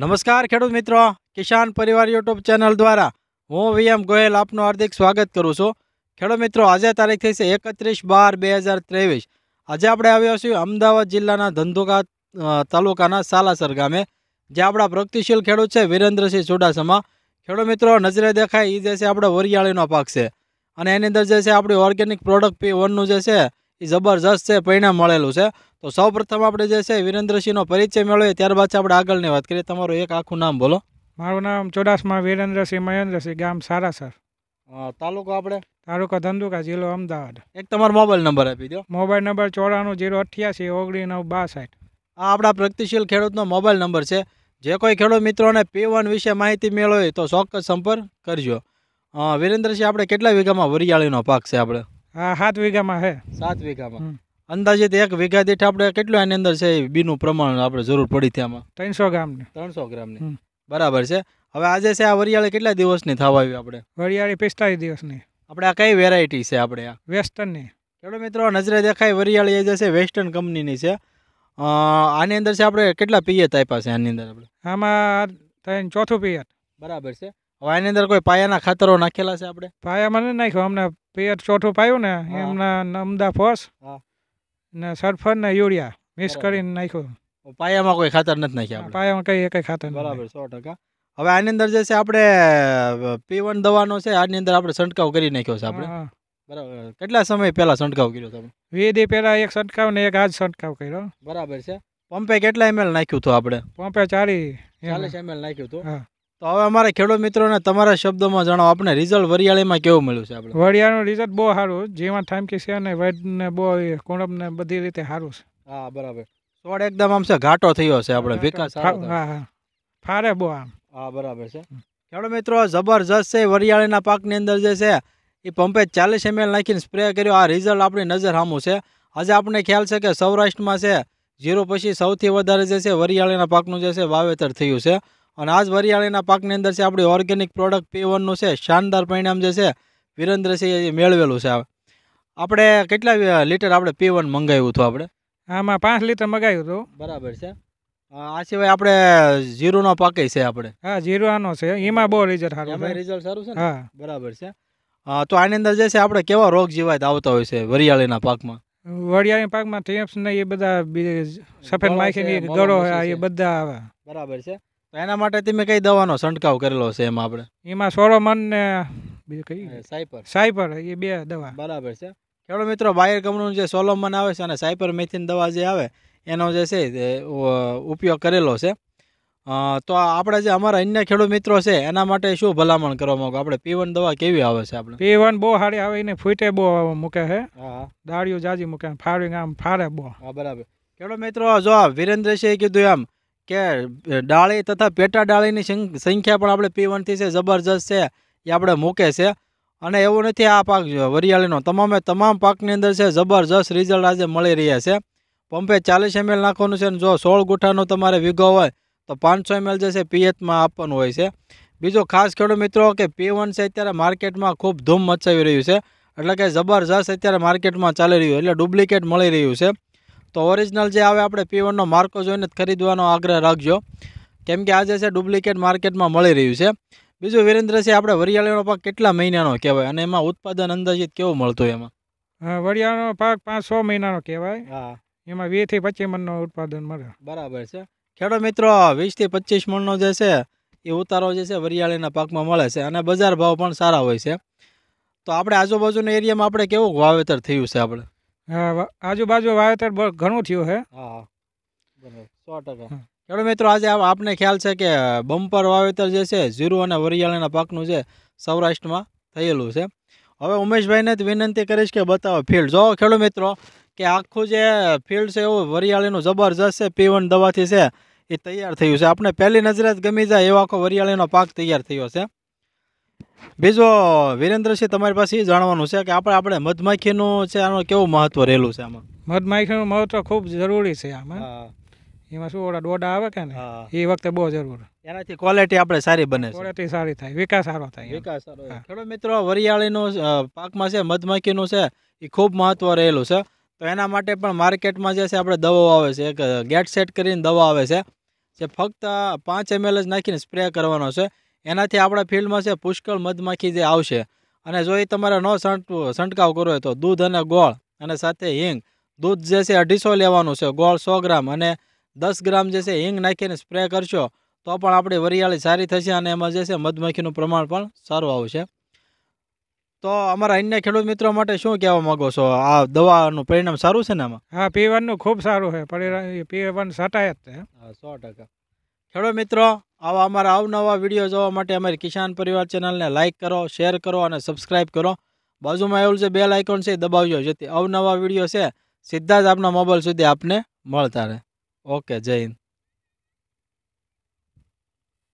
નમસ્કાર ખેડૂત મિત્રો કિસાન પરિવાર યુટ્યુબ ચેનલ દ્વારા હું વીએમ ગોયલ આપનું હાર્દિક સ્વાગત કરું છું ખેડૂત મિત્રો આજે તારીખ થઈ છે એકત્રીસ બાર બે હજાર ત્રેવીસ આજે આપણે આવ્યા છીએ અમદાવાદ જિલ્લાના ધંધુકા તાલુકાના સાલાસર ગામે જે આપણા પ્રગતિશીલ ખેડૂત છે વિરેન્દ્રસિંહ ચુડાસમા ખેડૂત મિત્રો નજરે દેખાય એ જે છે આપણો વરિયાળીનો પાક છે અને એની અંદર જે છે આપણી ઓર્ગેનિક પ્રોડક્ટ પી વનનું જે છે એ જબરજસ્ત છે પરિણામ મળેલું છે તો સૌપ્રથમ આપણે જે છે વિરેન્દ્રસિંહનો પરિચય મેળવીએ ત્યારબાદ આપણે આગળની વાત કરીએ તમારું એક આખું નામ બોલો મારું નામ ચોડાસમાં વીરેન્દ્રસિંહ મહેન્દ્રસિંહ ગામ સારાસર તાલુકો આપણે તાલુકો ધંધુકા જિલ્લો અમદાવાદ એક તમારો મોબાઈલ નંબર આપી દો મોબાઈલ નંબર ચોરાણું જીરો અઠ્યાસી ઓગણી નવ બાસઠ આ આપણા પ્રગતિશીલ ખેડૂતનો મોબાઈલ નંબર છે જે કોઈ ખેડૂત મિત્રોને પી વિશે માહિતી મેળવે તો ચોક્કસ સંપર્ક કરજો વીરેન્દ્રસિંહ આપણે કેટલા વીઘામાં વરિયાળીનો પાક છે આપણે હા સાત વીઘામાં છે સાત વીઘામાં અંદાજિત એક વીઘા દીઠ આપણે કેટલું આની અંદર છે બીનું પ્રમાણ આપણે જરૂર પડી ત્યાંમાં ત્રણસો ગ્રામની ત્રણસો ગ્રામની બરાબર છે હવે આજે છે આ વરિયાળી કેટલા દિવસની થવા આવી આપણે વરિયાળી પિસ્તાળીસ દિવસની આપણે આ કઈ વેરાયટી છે આપણે આ વેસ્ટર્નની ચલો મિત્રો નજરે દેખાય વરિયાળી જે છે વેસ્ટર્ન કંપનીની છે આની અંદર છે આપણે કેટલા પિયત આપ્યા છે આની અંદર આપણે આમાં ચોથું પિયત બરાબર છે હવે આની અંદર કોઈ પાયાના ખાતરો નાખેલા છે આપણે પાયામાં મને નાખ્યો અમને પિયર ચોથું પાયું ને એમના નમદા ફોસ ને સલ્ફર ને યુરિયા મિક્સ કરીને નાખ્યું પાયામાં કોઈ ખાતર નથી નાખ્યા પાયામાં કઈ કઈ ખાતર બરાબર સો ટકા હવે આની અંદર જે છે આપણે પીવન દવાનો છે આની અંદર આપણે છંટકાવ કરી નાખ્યો છે આપણે બરાબર કેટલા સમય પહેલા છંટકાવ કર્યો તમે વીસ દી પહેલા એક છંટકાવ ને એક આજ છંટકાવ કર્યો બરાબર છે પંપે કેટલા એમએલ નાખ્યું હતું આપણે પંપે ચાલી ચાલીસ એમએલ નાખ્યું હતું તો હવે અમારા ખેડૂત મિત્રોને તમારા શબ્દોમાં જણાવો આપણે રિઝલ્ટ વરિયાળીમાં કેવું મળ્યું છે આપણે વરિયાળીનું રિઝલ્ટ બહુ સારું જેમાં ટાઈમ કે છે અને ને બહુ કોણપને બધી રીતે સારું છે હા બરાબર સોડ એકદમ આમ છે ઘાટો થયો છે આપણે વિકાસ હા હા ફારે બહુ આમ હા બરાબર છે ખેડૂત મિત્રો જબરજસ્ત છે વરિયાળીના પાકની અંદર જે છે એ પંપે ચાલીસ એમએલ નાખીને સ્પ્રે કર્યો આ રિઝલ્ટ આપણી નજર સામું છે આજે આપણને ખ્યાલ છે કે સૌરાષ્ટ્રમાં છે ઝીરો પછી સૌથી વધારે જે છે વરિયાળીના પાકનું જે છે વાવેતર થયું છે અને આજ વરિયાળીના પાકની અંદર છે આપણી ઓર્ગેનિક પ્રોડક્ટ પી વનનું છે શાનદાર પરિણામ જે છે વિરેન્દ્રસિંહ એ મેળવેલું છે આપણે કેટલા લીટર આપણે પી વન મંગાવ્યું હતું આપણે આમાં પાંચ લીટર મંગાવ્યું હતું બરાબર છે આ સિવાય આપણે જીરુનો પાકે છે આપણે હા જીરુનો છે એમાં બહુ રિઝલ્ટ સારું એમાં રિઝલ્ટ સારું છે હા બરાબર છે તો આની અંદર જે છે આપણે કેવા રોગ જીવાત આવતા હોય છે વરિયાળીના પાકમાં વરિયાળી પાકમાં ટેપ્સ ને એ બધા સફેદ માખી ગળો એ બધા આવે બરાબર છે તો એના માટે તમે કઈ દવાનો છંટકાવ કરેલો છે એમાં આપણે એમાં સોરોમન ને બે કઈ સાયપર સાયપર એ બે દવા બરાબર છે ખેડો મિત્રો બાયર કંપનીનું જે સોલોમન આવે છે અને સાયપર મેથીની દવા જે આવે એનો જે છે તે ઉપયોગ કરેલો છે તો આપણે જે અમારા અન્ય ખેડૂત મિત્રો છે એના માટે શું ભલામણ કરવા માંગો આપણે પીવન દવા કેવી આવે છે આપણે પીવન બહુ સારી આવે એને ફૂટે બહુ મૂકે છે દાળીઓ જાજી મૂકે ફાળવી આમ ફાળે બહુ બરાબર ખેડૂત મિત્રો જો વિરેન્દ્રસિંહે કીધું એમ કે ડાળી તથા પેટા ડાળીની સંખ્યા પણ આપણે પી વનથી છે જબરજસ્ત છે એ આપણે મૂકે છે અને એવું નથી આ પાક વરિયાળીનો તમામે તમામ પાકની અંદર છે જબરજસ્ત રિઝલ્ટ આજે મળી રહ્યા છે પંપે ચાલીસ એમએલ નાખવાનું છે અને જો સોળ ગુઠાનો તમારે વીઘો હોય તો પાંચસો એમએલ જે છે પીએચમાં આપવાનું હોય છે બીજો ખાસ ખેડૂત મિત્રો કે પી વન છે અત્યારે માર્કેટમાં ખૂબ ધૂમ મચાવી રહ્યું છે એટલે કે જબરજસ્ત અત્યારે માર્કેટમાં ચાલી રહ્યું એટલે ડુપ્લિકેટ મળી રહ્યું છે તો ઓરિજિનલ જે આવે આપણે પી માર્કો જોઈને જ ખરીદવાનો આગ્રહ રાખજો કેમ કે આજે છે ડુપ્લિકેટ માર્કેટમાં મળી રહ્યું છે બીજું વિરેન્દ્રસિંહ આપણે વરિયાળીનો પાક કેટલા મહિનાનો કહેવાય અને એમાં ઉત્પાદન અંદાજિત કેવું મળતું એમાં વરિયાળીનો પાક પાંચ છ મહિનાનો કહેવાય હા એમાં વીસથી પચીસ મણનું ઉત્પાદન મળે બરાબર છે ખેડૂત મિત્રો વીસથી પચીસ મણનો જે છે એ ઉતારો જે છે વરિયાળીના પાકમાં મળે છે અને બજાર ભાવ પણ સારા હોય છે તો આપણે આજુબાજુના એરિયામાં આપણે કેવું વાવેતર થયું છે આપણે હા આજુબાજુ વાવેતર ઘણું થયું છે સો ટકા ચાલો મિત્રો આજે આપને ખ્યાલ છે કે બમ્પર વાવેતર જે છે જીરું અને વરિયાળાના પાકનું છે સૌરાષ્ટ્રમાં થયેલું છે હવે ઉમેશભાઈને જ વિનંતી કરીશ કે બતાવો ફિલ્ડ જો ખેડૂત મિત્રો કે આખું જે ફિલ્ડ છે એવું વરિયાળીનું જબરજસ્ત છે પીવન દવાથી છે એ તૈયાર થયું છે આપણે પહેલી નજરે જ ગમી જાય એવો આખો વરિયાળીનો પાક તૈયાર થયો છે બીજો વિરેન્દ્રસિંહ તમારી પાસે એ જાણવાનું છે કે આપણે આપણે મધમાખીનું છે આનો કેવું મહત્વ રહેલું છે આમાં મધમાખીનું મહત્વ ખૂબ જરૂરી છે આમાં એમાં શું ઓલા ડોડા આવે કે ને એ વખતે બહુ જરૂર એનાથી ક્વોલિટી આપણે સારી બને ક્વોલિટી સારી થાય વિકાસ સારો થાય વિકાસ સારો ખેડૂત મિત્રો વરિયાળીનો પાકમાં છે મધમાખીનું છે એ ખૂબ મહત્વ રહેલું છે તો એના માટે પણ માર્કેટમાં જે છે આપણે દવાઓ આવે છે એક ગેટ સેટ કરીને દવા આવે છે જે ફક્ત પાંચ એમએલ જ નાખીને સ્પ્રે કરવાનો છે એનાથી આપણા ફિલ્ડમાં છે પુષ્કળ મધમાખી જે આવશે અને જો એ તમારે ન છંટકાવ કરવો હોય તો દૂધ અને ગોળ અને સાથે હિંગ દૂધ જે છે અઢીસો લેવાનું છે ગોળ સો ગ્રામ અને દસ ગ્રામ જે છે હિંગ નાખીને સ્પ્રે કરશો તો પણ આપણી વરિયાળી સારી થશે અને એમાં જે છે મધમાખીનું પ્રમાણ પણ સારું આવશે તો અમારા અન્ય ખેડૂત મિત્રો માટે શું કહેવા માગો છો આ દવાનું પરિણામ સારું છે ને આમાં હા પીવાનું ખૂબ સારું છે પરિણામ પીવાનું સટાય જ છે સો ટકા ખેડો મિત્રો આવા અમારા અવનવા વિડીયો જોવા માટે અમારી કિસાન પરિવાર ચેનલને લાઇક કરો શેર કરો અને સબસ્ક્રાઇબ કરો બાજુમાં આવેલું જે બેલ આઇકોન છે એ દબાવજો જેથી અવનવા વિડીયો છે સીધા જ આપના મોબાઈલ સુધી આપને મળતા રહે ઓકે જય હિન્દ